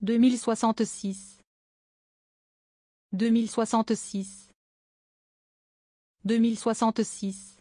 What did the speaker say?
deux deux deux mille mille soixante soixante six six mille soixante six